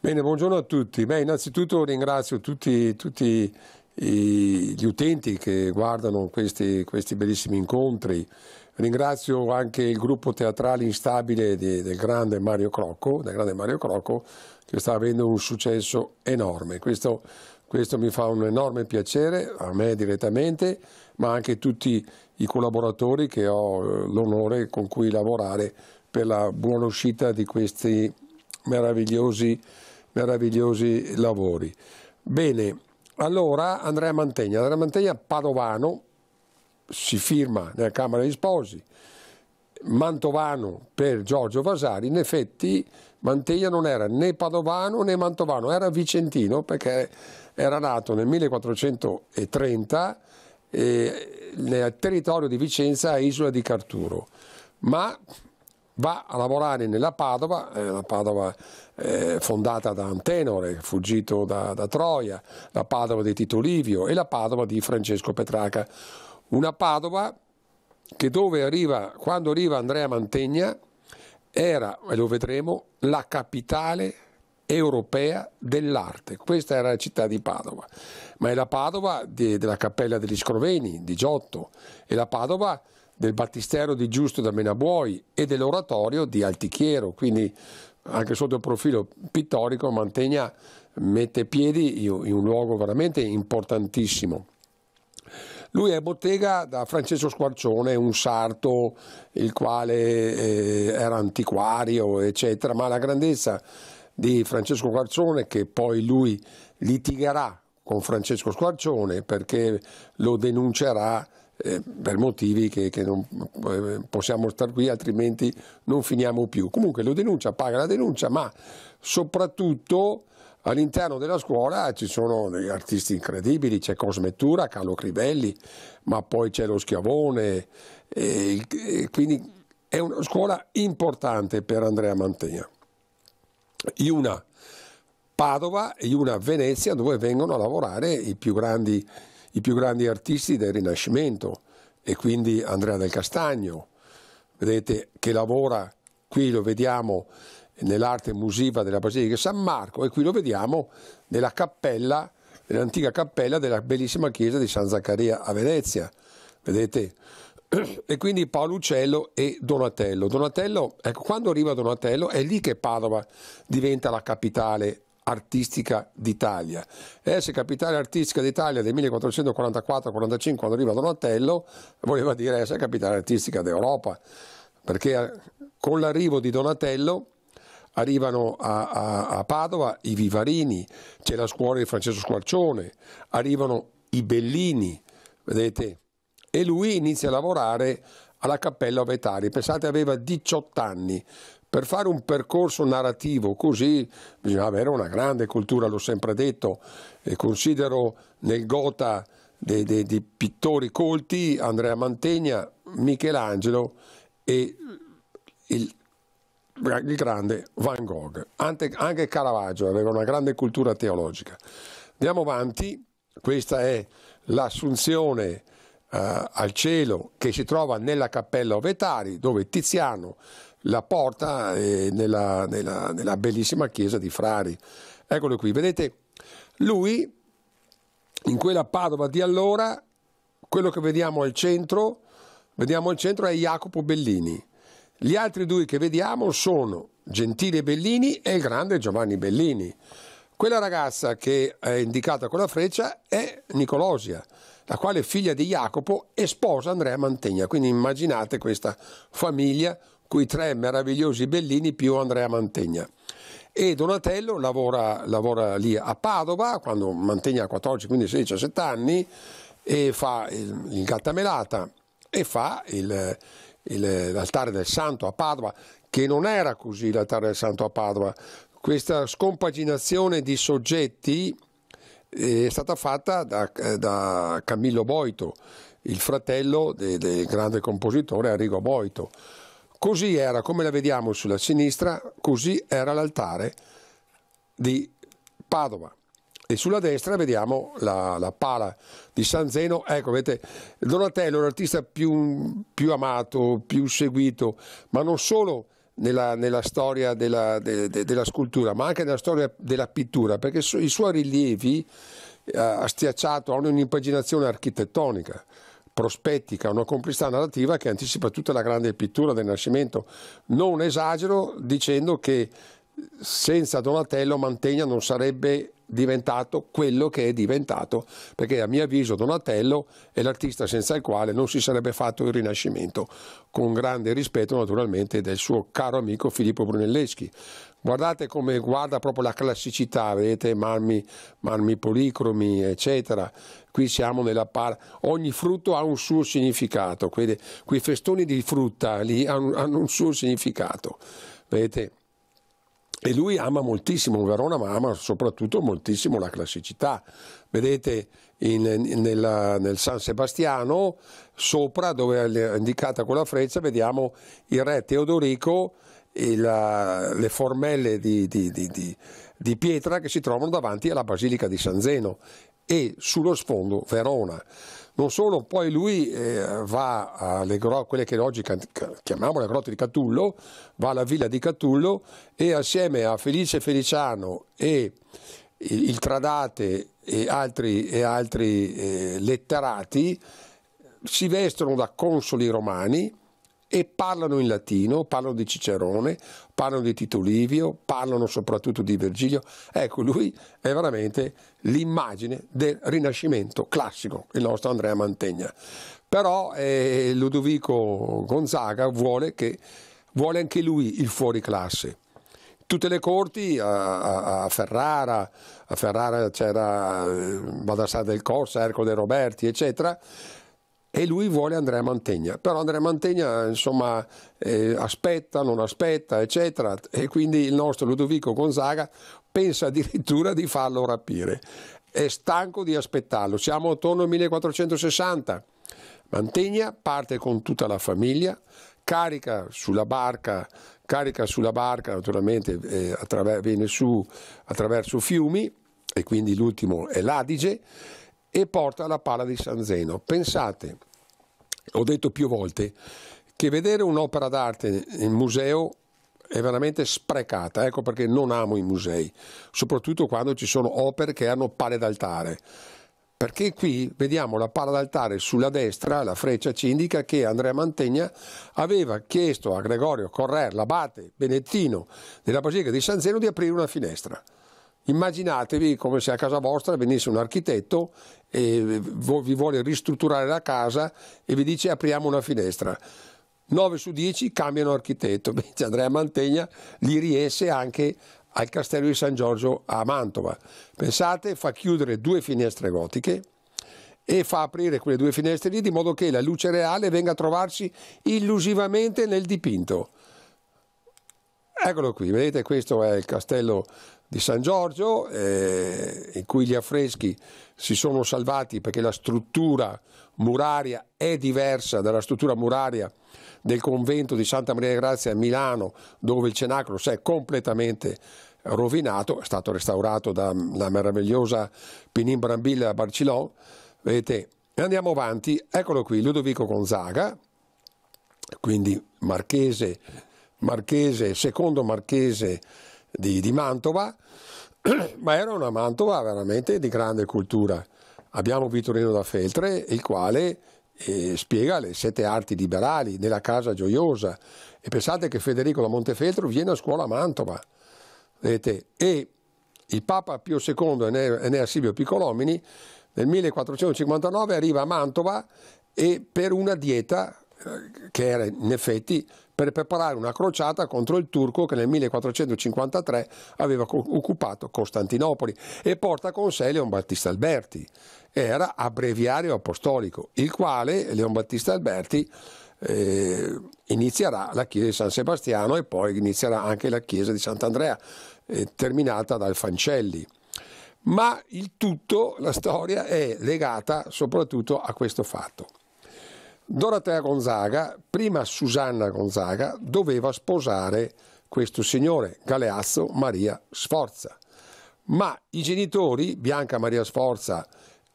Bene, buongiorno a tutti. Beh, innanzitutto ringrazio tutti, tutti gli utenti che guardano questi, questi, bellissimi incontri. Ringrazio anche il gruppo teatrale instabile di, del, grande Mario Crocco, del grande Mario Crocco, che sta avendo un successo enorme. Questo, questo mi fa un enorme piacere, a me direttamente, ma anche a tutti i collaboratori che ho eh, l'onore con cui lavorare per la buona uscita di questi meravigliosi meravigliosi lavori. Bene, allora Andrea Mantegna, Andrea Mantegna padovano, si firma nella Camera degli Sposi, mantovano per Giorgio Vasari, in effetti Mantegna non era né padovano né mantovano, era vicentino perché era nato nel 1430 eh, nel territorio di Vicenza Isola di Carturo, ma va a lavorare nella Padova, eh, la Padova eh, fondata da Antenore, fuggito da, da Troia, la Padova di Tito Livio e la Padova di Francesco Petraca. Una Padova che dove arriva, quando arriva Andrea Mantegna era, e lo vedremo, la capitale europea dell'arte. Questa era la città di Padova, ma è la Padova di, della Cappella degli Scroveni, di Giotto, è la Padova del battistero di Giusto da Menabuoi e dell'oratorio di Altichiero, quindi anche sotto il profilo pittorico Mantegna mette piedi in un luogo veramente importantissimo. Lui è bottega da Francesco Squarcione, un sarto il quale eh, era antiquario, eccetera, ma la grandezza di Francesco Squarcione che poi lui litigherà con Francesco Squarcione perché lo denuncerà eh, per motivi che, che non eh, possiamo stare qui, altrimenti non finiamo più. Comunque lo denuncia, paga la denuncia, ma soprattutto all'interno della scuola ci sono degli artisti incredibili, c'è Cosmettura, Carlo Crivelli, ma poi c'è lo Schiavone, e, e quindi è una scuola importante per Andrea Mantegna. Iuna Padova e una Venezia dove vengono a lavorare i più grandi artisti i più grandi artisti del Rinascimento e quindi Andrea del Castagno, vedete che lavora, qui lo vediamo nell'arte musiva della Basilica di San Marco e qui lo vediamo nella cappella, nell'antica cappella della bellissima chiesa di San Zaccaria a Venezia, vedete? E quindi Paolo Uccello e Donatello. Donatello, ecco, quando arriva Donatello è lì che Padova diventa la capitale artistica d'Italia. Essere eh, capitale artistica d'Italia del 1444-45 quando arriva Donatello voleva dire essere eh, capitale artistica d'Europa, perché eh, con l'arrivo di Donatello arrivano a, a, a Padova i Vivarini, c'è la scuola di Francesco Squarcione, arrivano i Bellini, vedete? E lui inizia a lavorare alla Cappella Vetari, pensate aveva 18 anni, per fare un percorso narrativo così bisogna avere una grande cultura, l'ho sempre detto, e considero nel gota dei, dei, dei pittori colti Andrea Mantegna, Michelangelo e il, il grande Van Gogh. Anche, anche Caravaggio aveva una grande cultura teologica. Andiamo avanti, questa è l'assunzione Uh, al cielo che si trova nella cappella Ovetari dove Tiziano la porta eh, nella, nella, nella bellissima chiesa di Frari. Eccolo qui, vedete, lui in quella Padova di allora, quello che vediamo al centro, vediamo al centro è Jacopo Bellini. Gli altri due che vediamo sono Gentile Bellini e il grande Giovanni Bellini. Quella ragazza che è indicata con la freccia è Nicolosia, la quale è figlia di Jacopo e sposa Andrea Mantegna. Quindi immaginate questa famiglia quei tre meravigliosi Bellini più Andrea Mantegna. E Donatello lavora, lavora lì a Padova, quando Mantegna ha 14, 15, 16, 17 anni, e fa il, il Gattamelata e fa il, il, l'altare del Santo a Padova, che non era così l'altare del Santo a Padova. Questa scompaginazione di soggetti eh, è stata fatta da, eh, da Camillo Boito, il fratello del de grande compositore Arrigo Boito. Così era, come la vediamo sulla sinistra, così era l'altare di Padova. E sulla destra vediamo la, la pala di San Zeno. Ecco, vedete, Donatello è l'artista più, più, amato, più seguito, ma non solo nella, nella storia della, de, de, della, scultura, ma anche nella storia della pittura, perché su, i suoi rilievi eh, ha stiacciato, hanno un'impaginazione architettonica prospettica, una complessità narrativa che anticipa tutta la grande pittura del Rinascimento. Non esagero dicendo che senza Donatello Mantegna non sarebbe diventato quello che è diventato, perché a mio avviso Donatello è l'artista senza il quale non si sarebbe fatto il Rinascimento, con grande rispetto naturalmente del suo caro amico Filippo Brunelleschi. Guardate come guarda proprio la classicità, vedete marmi, marmi policromi, eccetera. Qui siamo nella par... Ogni frutto ha un suo significato, quei festoni di frutta lì hanno un suo significato. Vedete? E lui ama moltissimo il Verona, ma ama soprattutto moltissimo la classicità. Vedete in, in, nella, nel San Sebastiano, sopra dove è indicata quella freccia, vediamo il re Teodorico e la, le formelle di, di, di, di di pietra che si trovano davanti alla Basilica di San Zeno e sullo sfondo Verona. Non solo, poi lui eh, va alle gro- quelle che oggi chiamiamo le grotte di Catullo, va alla villa di Catullo e assieme a Felice Feliciano e il Tradate e altri, e altri eh, letterati si vestono da consoli romani e parlano in latino, parlano di Cicerone, parlano di Tito Livio, parlano soprattutto di Virgilio. Ecco, lui è veramente l'immagine del Rinascimento classico, il nostro Andrea Mantegna. Però eh, Ludovico Gonzaga vuole, che, vuole anche lui il fuoriclasse tutte le corti, a, a, Ferrara, a Ferrara c'era eh, Baldassare del Corsa, Ercole Roberti, eccetera, e lui vuole Andrea Mantegna, però Andrea Mantegna insomma eh, aspetta, non aspetta, eccetera, e quindi il nostro Ludovico Gonzaga pensa addirittura di farlo rapire. È stanco di aspettarlo, siamo attorno al 1460. Mantegna parte con tutta la famiglia, carica sulla barca, carica sulla barca naturalmente eh, viene su attraverso fiumi e quindi l'ultimo è l'Adige e porta la pala di San Zeno. Pensate, ho detto più volte, che vedere un'opera d'arte in museo è veramente sprecata, ecco perché non amo i musei, soprattutto quando ci sono opere che hanno pale d'altare. Perché qui vediamo la pala d'altare sulla destra, la freccia ci indica che Andrea Mantegna aveva chiesto a Gregorio Correr, l'abate benettino della Basilica di San Zeno, di aprire una finestra. Immaginatevi come se a casa vostra venisse un architetto e vi vuole ristrutturare la casa e vi dice apriamo una finestra. 9 su 10 cambiano architetto, invece Andrea Mantegna li riesce anche al castello di San Giorgio a Mantova. Pensate, fa chiudere due finestre gotiche e fa aprire quelle due finestre lì di modo che la luce reale venga a trovarsi illusivamente nel dipinto. Eccolo qui, vedete questo è il castello di San Giorgio eh, in cui gli affreschi si sono salvati perché la struttura muraria è diversa dalla struttura muraria del convento di Santa Maria Grazia a Milano dove il cenacolo si è completamente rovinato, è stato restaurato dalla meravigliosa Pinin Brambilla a Barcellona. Vedete, andiamo avanti, eccolo qui, Ludovico Gonzaga, quindi marchese marchese, secondo marchese di, di Mantova, ma era una Mantova veramente di grande cultura. Abbiamo Vittorino da Feltre, il quale eh, spiega le sette arti liberali nella Casa Gioiosa. E pensate che Federico da Montefeltro viene a scuola a Mantova. Vedete? E il Papa Pio II Enea Silvio Piccolomini nel 1459 arriva a Mantova e per una dieta eh, che era in effetti per preparare una crociata contro il turco che nel 1453 aveva occupato Costantinopoli e porta con sé Leon Battista Alberti. Era abbreviario apostolico, il quale Leon Battista Alberti eh, inizierà la chiesa di San Sebastiano e poi inizierà anche la chiesa di Sant'Andrea, eh, terminata dal Fancelli. Ma il tutto, la storia, è legata soprattutto a questo fatto. Dorotea Gonzaga, prima Susanna Gonzaga, doveva sposare questo signore, Galeazzo Maria Sforza. Ma i genitori, Bianca Maria Sforza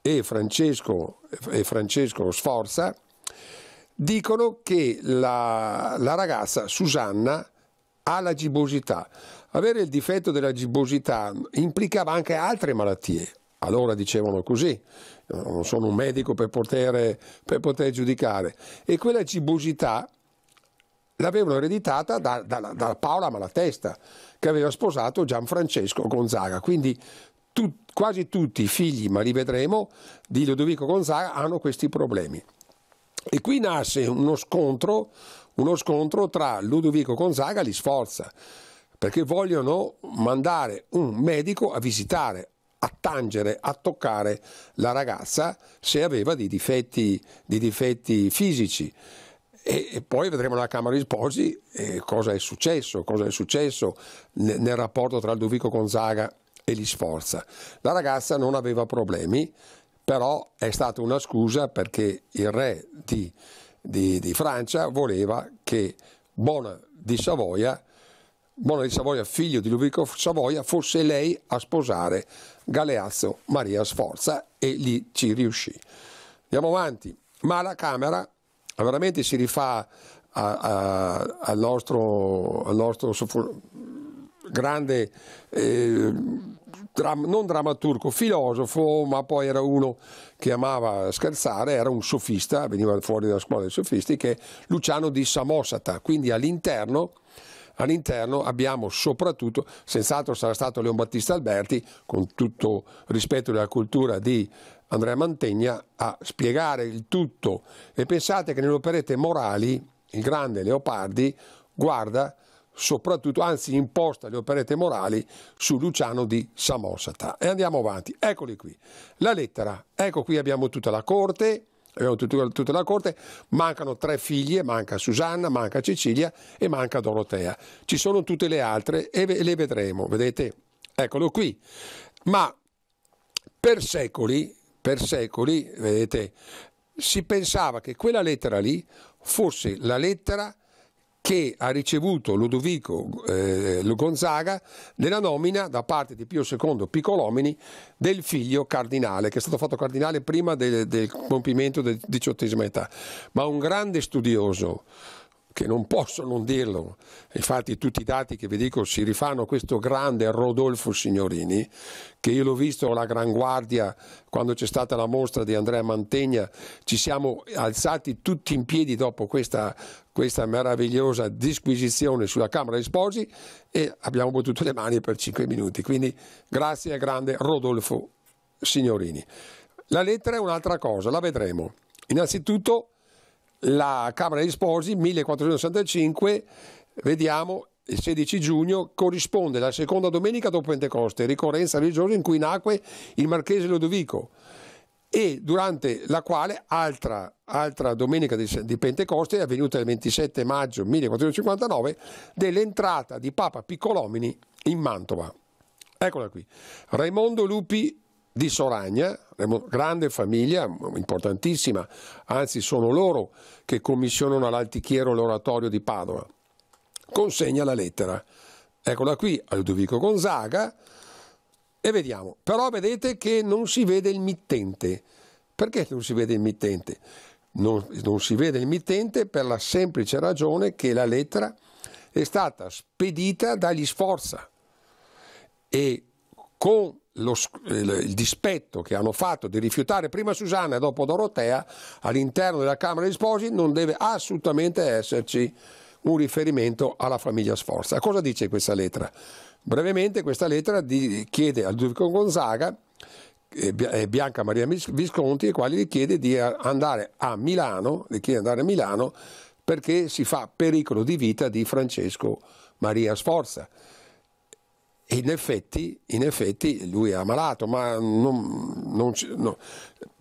e Francesco, e Francesco Sforza, dicono che la, la ragazza Susanna ha la gibosità. Avere il difetto della gibosità implicava anche altre malattie, allora dicevano così, non sono un medico per poter, per poter giudicare, e quella cibosità l'avevano ereditata da, da, da, Paola Malatesta, che aveva sposato Gianfrancesco Gonzaga, quindi tu, quasi tutti i figli, ma li vedremo, di Ludovico Gonzaga hanno questi problemi. E qui nasce uno scontro, uno scontro tra Ludovico Gonzaga e gli Sforza, perché vogliono mandare un medico a visitare a tangere, a toccare la ragazza se aveva dei difetti, dei difetti fisici. E, e, poi vedremo nella Camera di Sposi eh, cosa è successo, cosa è successo nel, nel rapporto tra Ludovico Gonzaga e gli Sforza. La ragazza non aveva problemi, però è stata una scusa perché il re di, di, di Francia voleva che Bona di Savoia Bona di Savoia, figlio di Ludovico Savoia, fosse lei a sposare Galeazzo Maria Sforza e lì ci riuscì. Andiamo avanti, ma la Camera veramente si rifà al, nostro, nostro grande, eh, dram, non drammaturgo, filosofo, ma poi era uno che amava scherzare, era un sofista, veniva fuori dalla scuola dei sofisti, che è Luciano di Samosata, quindi all'interno all'interno abbiamo soprattutto, senz'altro sarà stato Leon Battista Alberti, con tutto rispetto della cultura di Andrea Mantegna, a spiegare il tutto. E pensate che nelle operette morali il grande Leopardi guarda soprattutto, anzi imposta le operette morali su Luciano di Samosata. E andiamo avanti, eccoli qui. La lettera, ecco qui abbiamo tutta la corte, abbiamo tutta, tutta, la corte, mancano tre figlie, manca Susanna, manca Cecilia e manca Dorotea. Ci sono tutte le altre e le vedremo, vedete? Eccolo qui. Ma per secoli, per secoli, vedete, si pensava che quella lettera lì fosse la lettera che ha ricevuto Ludovico eh, Gonzaga nella nomina da parte di Pio II Piccolomini del figlio cardinale, che è stato fatto cardinale prima del, del compimento del diciottesima età, ma un grande studioso che non posso non dirlo, infatti tutti i dati che vi dico si rifanno a questo grande Rodolfo Signorini, che io l'ho visto alla Gran Guardia quando c'è stata la mostra di Andrea Mantegna, ci siamo alzati tutti in piedi dopo questa, questa meravigliosa disquisizione sulla Camera dei Sposi e abbiamo battuto le mani per cinque minuti, quindi grazie al grande Rodolfo Signorini. La lettera è un'altra cosa, la vedremo. Innanzitutto la Camera dei Sposi 1465, vediamo, il 16 giugno corrisponde alla seconda domenica dopo Pentecoste, ricorrenza religiosa in cui nacque il marchese Lodovico e durante la quale altra, altra domenica di, di, Pentecoste è avvenuta il 27 maggio 1459 dell'entrata di Papa Piccolomini in Mantova. Eccola qui. Raimondo Lupi di Soragna, grande famiglia, importantissima, anzi sono loro che commissionano all'altichiero l'oratorio di Padova. Consegna la lettera. Eccola qui a Ludovico Gonzaga e vediamo. Però vedete che non si vede il mittente. Perché non si vede il mittente? Non, non si vede il mittente per la semplice ragione che la lettera è stata spedita dagli Sforza e con lo, il, dispetto che hanno fatto di rifiutare prima Susanna e dopo Dorotea all'interno della Camera dei Sposi non deve assolutamente esserci un riferimento alla famiglia Sforza. Cosa dice questa lettera? Brevemente questa lettera di, chiede al Duca Gonzaga e eh, eh, Bianca Maria Visconti, i quali gli chiede di andare a Milano, andare a Milano perché si fa pericolo di vita di Francesco Maria Sforza e in effetti, in effetti lui è ammalato, ma non, non, no,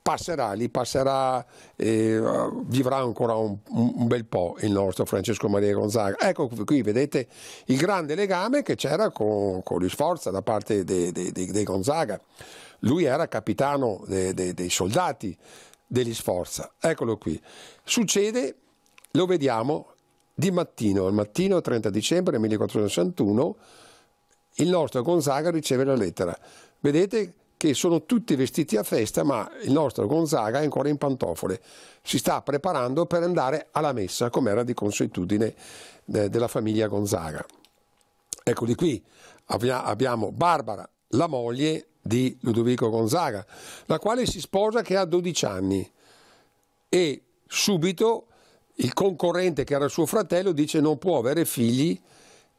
passerà, gli passerà, eh, vivrà ancora un, un, bel po' il nostro Francesco Maria Gonzaga. Ecco qui vedete il grande legame che c'era con, con Sforza da parte dei de, de, de Gonzaga. Lui era capitano dei soldati degli Sforza, eccolo qui. Succede, lo vediamo, di mattino, al mattino 30 dicembre 1461, il nostro Gonzaga riceve la lettera. Vedete che sono tutti vestiti a festa, ma il nostro Gonzaga è ancora in pantofole. Si sta preparando per andare alla messa, come era di consuetudine eh, della famiglia Gonzaga. Eccoli qui, abbiamo Barbara, la moglie di Ludovico Gonzaga, la quale si sposa che ha 12 anni e subito il concorrente che era suo fratello dice non può avere figli,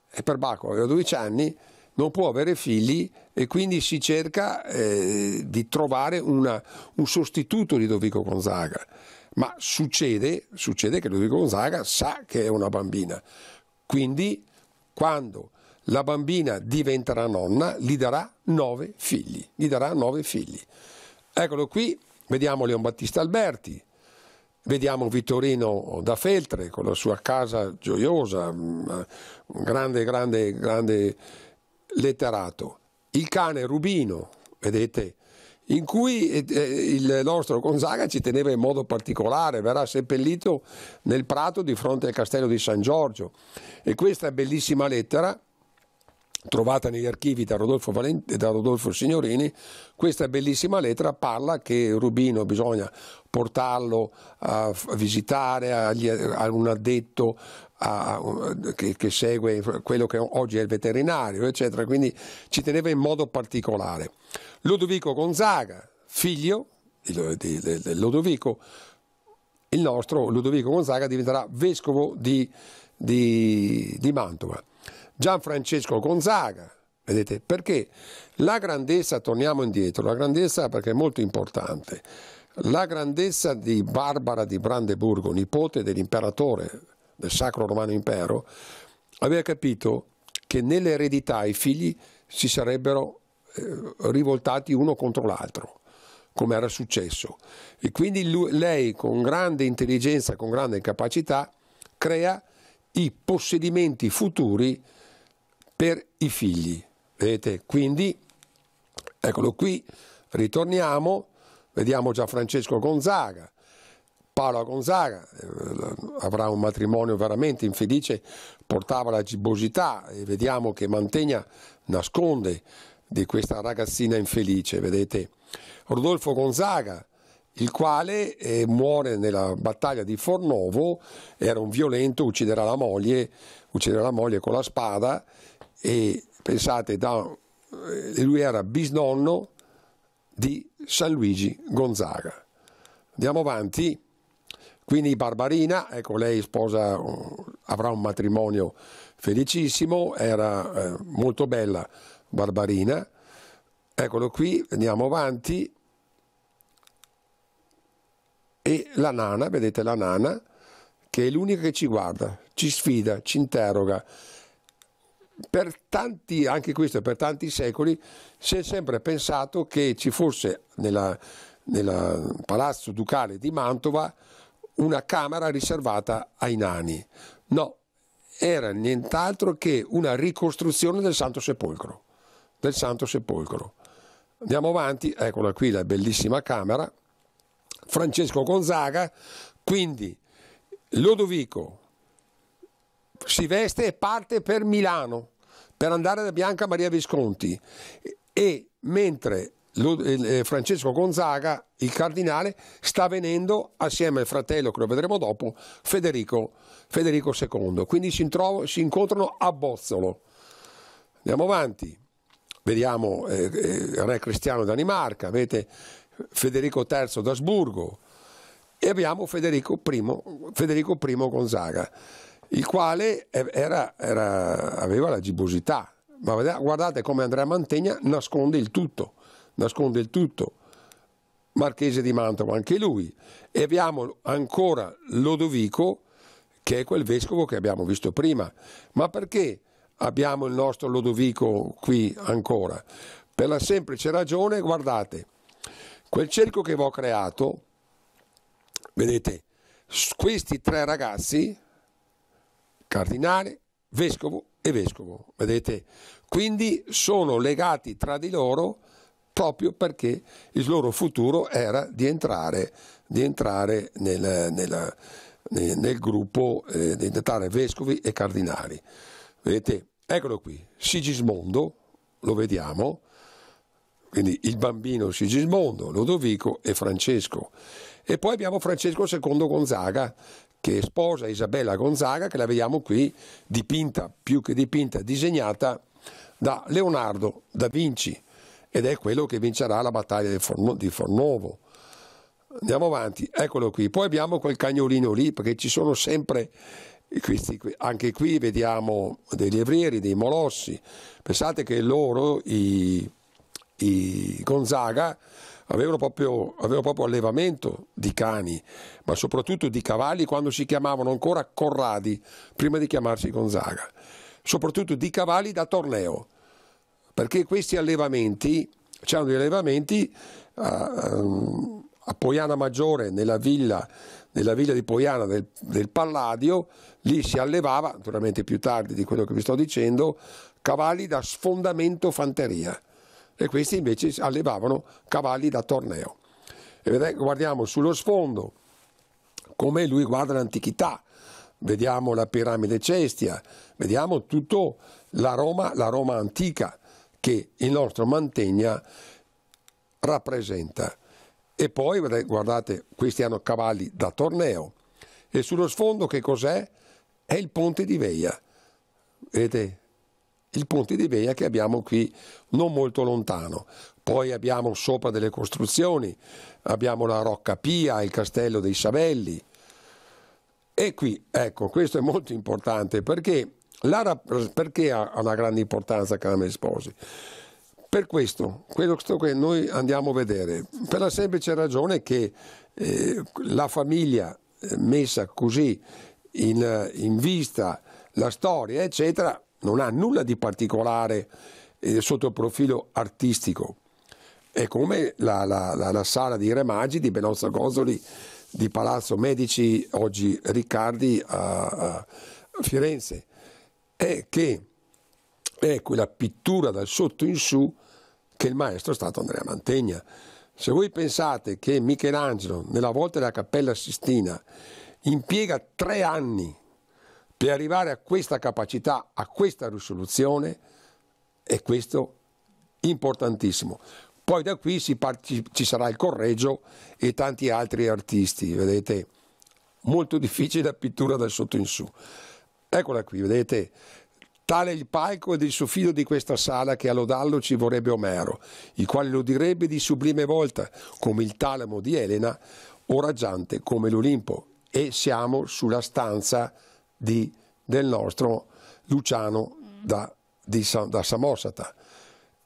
è perbacco, aveva 12 anni, non può avere figli e quindi si cerca eh, di trovare una, un sostituto di Dovico Gonzaga. Ma succede, succede che Ludovico Gonzaga sa che è una bambina. Quindi quando la bambina diventerà nonna, gli darà nove figli. Gli darà nove figli. Eccolo qui, vediamo Leon Battista Alberti, vediamo Vittorino da Feltre con la sua casa gioiosa, mm, un grande, grande, grande letterato. Il cane Rubino, vedete, in cui eh, eh, il nostro Gonzaga ci teneva in modo particolare, verrà seppellito nel prato di fronte al castello di San Giorgio. E questa bellissima lettera, trovata negli archivi da Rodolfo, Valent- da Rodolfo Signorini, questa bellissima lettera parla che Rubino bisogna portarlo a visitare a un addetto a, che, che, segue quello che oggi è il veterinario, eccetera, quindi ci teneva in modo particolare. Ludovico Gonzaga, figlio di, di, di, di Ludovico, il nostro Ludovico Gonzaga diventerà vescovo di, di Mantova. Gianfrancesco Gonzaga, Vedete? Perché la grandezza, torniamo indietro, la grandezza perché è molto importante, la grandezza di Barbara di Brandeburgo, nipote dell'imperatore del Sacro Romano Impero, aveva capito che nell'eredità i figli si sarebbero eh, rivoltati uno contro l'altro, come era successo. E quindi lui, lei, con grande intelligenza, con grande capacità, crea i possedimenti futuri per i figli. Vedete? Quindi, eccolo qui, ritorniamo, vediamo già Francesco Gonzaga, Paola Gonzaga eh, avrà un matrimonio veramente infelice, portava la gibosità e vediamo che Mantegna nasconde di questa ragazzina infelice, vedete. Rodolfo Gonzaga, il quale eh, muore nella battaglia di Fornovo, era un violento, ucciderà la moglie, ucciderà la moglie con la spada e pensate, da, eh, lui era bisnonno di San Luigi Gonzaga. Andiamo avanti. Quindi Barbarina, ecco lei sposa, avrà un matrimonio felicissimo, era eh, molto bella Barbarina, eccolo qui, andiamo avanti, e la nana, vedete la nana, che è l'unica che ci guarda, ci sfida, ci interroga. Per tanti, anche questo per tanti secoli, si è sempre pensato che ci fosse nel palazzo ducale di Mantova una camera riservata ai nani. No, era nient'altro che una ricostruzione del Santo Sepolcro. Del Santo Sepolcro. Andiamo avanti, eccola qui la bellissima camera. Francesco Gonzaga, quindi Lodovico si veste e parte per Milano per andare da Bianca Maria Visconti e mentre eh, Francesco Gonzaga, il cardinale, sta venendo assieme al fratello, che lo vedremo dopo, Federico, Federico II. Quindi si, introvo, si, incontrano a Bozzolo. Andiamo avanti, vediamo eh, eh Re Cristiano Danimarca, avete Federico III d'Asburgo e abbiamo Federico I, Federico I Gonzaga, il quale era, era, aveva la gibosità. Ma guardate come Andrea Mantegna nasconde il tutto nasconde il tutto, Marchese di Mantova, anche lui, e abbiamo ancora Lodovico, che è quel vescovo che abbiamo visto prima. Ma perché abbiamo il nostro Lodovico qui ancora? Per la semplice ragione, guardate, quel cerchio che vi ho creato, vedete, questi tre ragazzi, cardinale, vescovo e vescovo, vedete, quindi sono legati tra di loro proprio perché il loro futuro era di entrare, di entrare nel, nel, nel, nel, gruppo, eh, di diventare vescovi e cardinali. Vedete, eccolo qui, Sigismondo, lo vediamo, quindi il bambino Sigismondo, Lodovico e Francesco. E poi abbiamo Francesco II Gonzaga, che sposa Isabella Gonzaga, che la vediamo qui dipinta, più che dipinta, disegnata da Leonardo da Vinci ed è quello che vincerà la battaglia Forno, di Fornovo. Andiamo avanti, eccolo qui. Poi abbiamo quel cagnolino lì, perché ci sono sempre questi, anche qui vediamo degli evrieri, dei molossi. Pensate che loro, i, i Gonzaga, avevano proprio, avevano proprio, allevamento di cani, ma soprattutto di cavalli quando si chiamavano ancora Corradi, prima di chiamarsi Gonzaga. Soprattutto di cavalli da torneo perché questi allevamenti, c'erano degli allevamenti a, ehm, a Poiana Maggiore, nella villa, nella villa di Poiana del, del, Palladio, lì si allevava, naturalmente più tardi di quello che vi sto dicendo, cavalli da sfondamento fanteria e questi invece allevavano cavalli da torneo. E guardiamo sullo sfondo come lui guarda l'antichità, vediamo la piramide Cestia, vediamo tutta la la Roma antica che il nostro Mantegna rappresenta. E poi guardate, questi hanno cavalli da torneo e sullo sfondo che cos'è? È il ponte di Veia. Vedete? Il ponte di Veia che abbiamo qui non molto lontano. Poi abbiamo sopra delle costruzioni, abbiamo la Rocca Pia, il castello dei Savelli. E qui, ecco, questo è molto importante perché Lara perché ha una grande importanza Carmen Esposi? Per questo, quello che noi andiamo a vedere, per la semplice ragione che eh, la famiglia eh, messa così in, eh, in, vista, la storia, eccetera, non ha nulla di particolare eh, sotto il profilo artistico. È come la, la, la, la sala di Re Magi di Benozzo Gozzoli di Palazzo Medici, oggi Riccardi a, a Firenze è che è quella pittura dal sotto in su che il maestro è stato Andrea Mantegna. Se voi pensate che Michelangelo, nella volta della Cappella Sistina, impiega tre anni per arrivare a questa capacità, a questa risoluzione, è questo importantissimo. Poi da qui ci sarà il Correggio e tanti altri artisti, vedete, molto difficile la pittura dal sotto in su. Eccola qui, vedete? Tale il palco ed il soffitto di questa sala che a lodarlo ci vorrebbe Omero, il quale lo direbbe di sublime volta, come il talamo di Elena, o raggiante come l'Olimpo. E siamo sulla stanza di, del nostro Luciano da, di, da Samosata.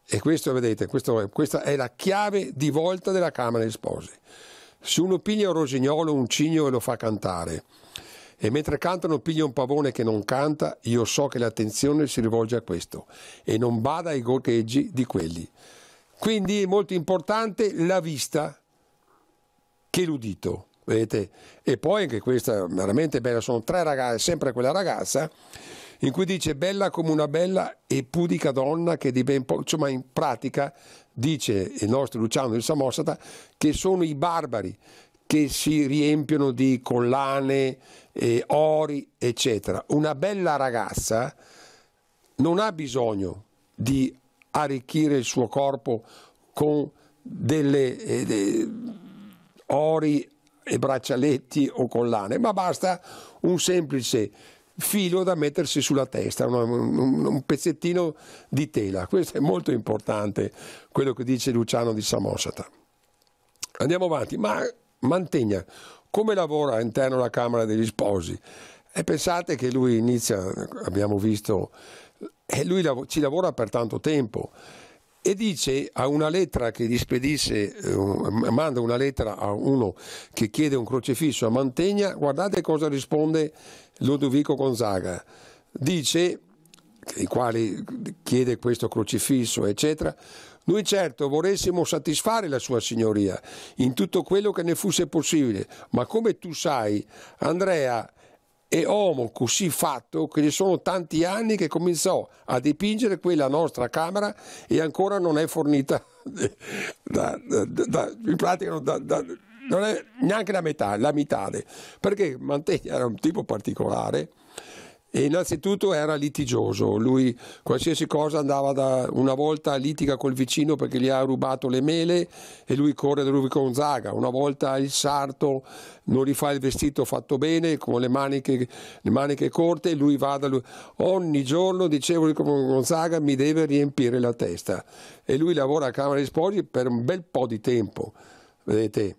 E questo, vedete, questo è, questa è la chiave di volta della Camera dei Sposi. Se uno piglia un rosignolo, un cigno e lo fa cantare, e mentre cantano piglia un pavone che non canta, io so che l'attenzione si rivolge a questo e non bada ai gorgheggi di quelli. Quindi è molto importante la vista che l'udito. Vedete? E poi anche questa veramente bella, sono tre ragazze, sempre quella ragazza in cui dice bella come una bella e pudica donna che di ben poco, insomma in pratica dice il nostro Luciano del Samosata che sono i barbari che si riempiono di collane, eh, ori, eccetera. Una bella ragazza non ha bisogno di arricchire il suo corpo con delle eh, de, ori e braccialetti o collane, ma basta un semplice filo da mettersi sulla testa, un, un, un, pezzettino di tela. Questo è molto importante, quello che dice Luciano di Samosata. Andiamo avanti, ma Mantegna come lavora all'interno della Camera degli Sposi? E pensate che lui inizia, abbiamo visto, e lui ci lavora per tanto tempo e dice a una lettera che gli spedisse, eh, manda una lettera a uno che chiede un crocifisso a Mantegna, guardate cosa risponde Ludovico Gonzaga, dice, il quale chiede questo crocifisso, eccetera, noi certo vorremmo soddisfare la sua signoria in tutto quello che ne fosse possibile, ma come tu sai, Andrea è uomo così fatto che ci sono tanti anni che cominciò a dipingere quella nostra camera e ancora non è fornita da, da, da, in pratica non è neanche la metà, la metà, perché Mantegna era un tipo particolare e innanzitutto era litigioso, lui qualsiasi cosa andava da una volta litiga col vicino perché gli ha rubato le mele e lui corre da Rubi Gonzaga, una volta il sarto non rifà il vestito fatto bene con le maniche, le maniche corte e lui va da lui. Ogni giorno dicevo Rubi Gonzaga mi deve riempire la testa e lui lavora a Camera dei Sposi per un bel po' di tempo, vedete.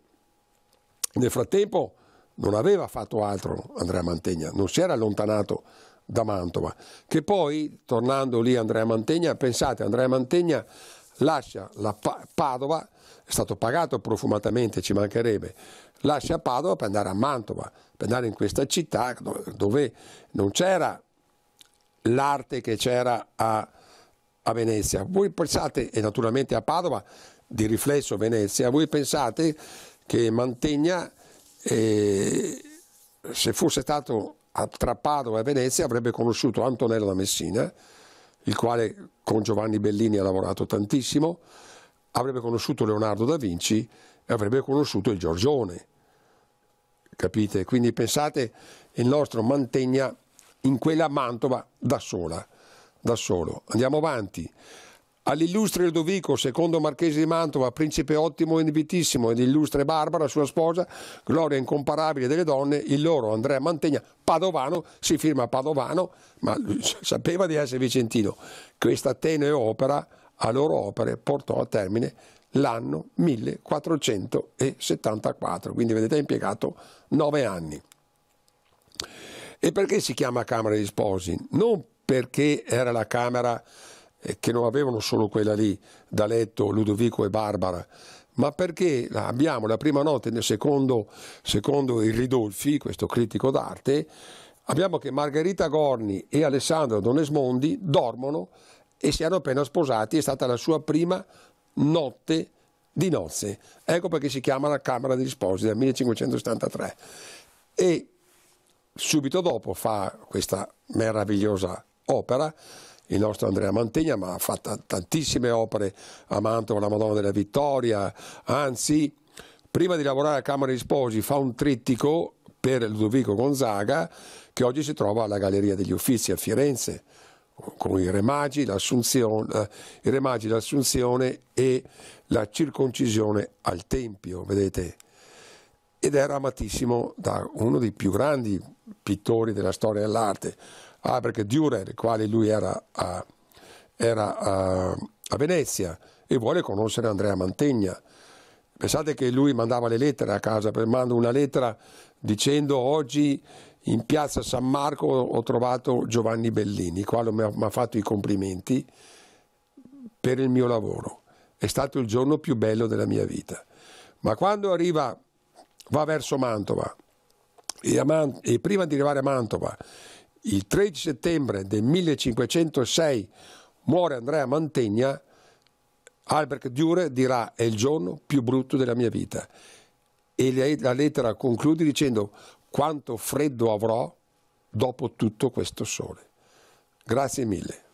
Nel frattempo non aveva fatto altro Andrea Mantegna, non si era allontanato da Mantova, che poi, tornando lì Andrea Mantegna, pensate, Andrea Mantegna lascia la pa- Padova, è stato pagato profumatamente, ci mancherebbe, lascia Padova per andare a Mantova, per andare in questa città dove non c'era l'arte che c'era a, a Venezia. Voi pensate, e naturalmente a Padova, di riflesso Venezia, voi pensate che Mantegna, eh, se fosse stato tra Padova e Venezia avrebbe conosciuto Antonello da Messina, il quale con Giovanni Bellini ha lavorato tantissimo, avrebbe conosciuto Leonardo da Vinci e avrebbe conosciuto il Giorgione. Capite? Quindi pensate il nostro Mantegna in quella Mantova da sola, da solo. Andiamo avanti. All'illustre Ludovico, secondo Marchese di Mantova, principe ottimo e invitissimo, ed illustre Barbara, sua sposa, gloria incomparabile delle donne, il loro Andrea Mantegna, Padovano, si firma Padovano, ma sapeva di essere vicentino. Questa tenue opera, a loro opere, portò a termine l'anno 1474, quindi vedete ha impiegato nove anni. E perché si chiama Camera degli Sposi? Non perché era la Camera eh, che non avevano solo quella lì, da letto Ludovico e Barbara, ma perché abbiamo la prima notte, nel secondo, secondo il Ridolfi, questo critico d'arte, abbiamo che Margherita Gorni e Alessandro Donesmondi dormono e si hanno appena sposati, è stata la sua prima notte di nozze. Ecco perché si chiama la Camera degli Sposi del 1573. E subito dopo fa questa meravigliosa opera il nostro Andrea Mantegna, ma ha fatto tantissime opere a Mantova, la Madonna della Vittoria, anzi prima di lavorare a Camera di Sposi fa un trittico per Ludovico Gonzaga che oggi si trova alla Galleria degli Uffizi a Firenze con i Re Magi, l'Assunzione, eh, l'Assunzione e la circoncisione al Tempio, vedete? Ed era amatissimo da uno dei più grandi pittori della storia dell'arte, Ah, perché il quale lui era, a, era a, a Venezia e vuole conoscere Andrea Mantegna. Pensate che lui mandava le lettere a casa, manda una lettera dicendo oggi in piazza San Marco ho trovato Giovanni Bellini, il quale mi ha fatto i complimenti per il mio lavoro. È stato il giorno più bello della mia vita. Ma quando arriva, va verso Mantova e, Man e prima di arrivare a Mantova il 13 settembre del 1506 muore Andrea Mantegna, Albert Dürer dirà è il giorno più brutto della mia vita e la lettera conclude dicendo quanto freddo avrò dopo tutto questo sole. Grazie mille.